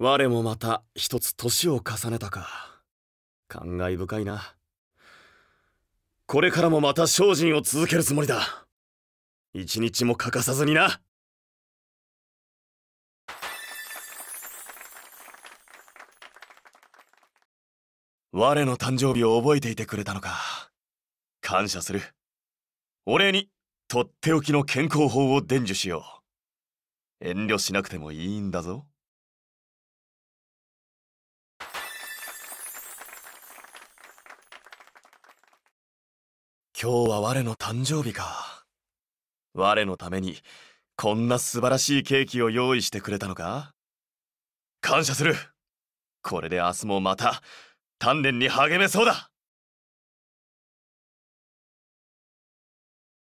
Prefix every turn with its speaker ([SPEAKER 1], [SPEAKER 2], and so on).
[SPEAKER 1] 我もまた一つ年を重ねたか感慨深
[SPEAKER 2] いなこれからもまた精進を続けるつもりだ一日も欠かさずにな我の誕
[SPEAKER 1] 生日を覚えていてくれたのか感謝するお礼にとっておきの健康法を伝授しよう遠慮しなくてもいいんだぞ
[SPEAKER 3] 今日は我の誕生日か
[SPEAKER 1] 我のためにこんな素晴らしいケーキを用意してくれたのか
[SPEAKER 4] 感謝するこれで明日もまた鍛錬に励めそうだ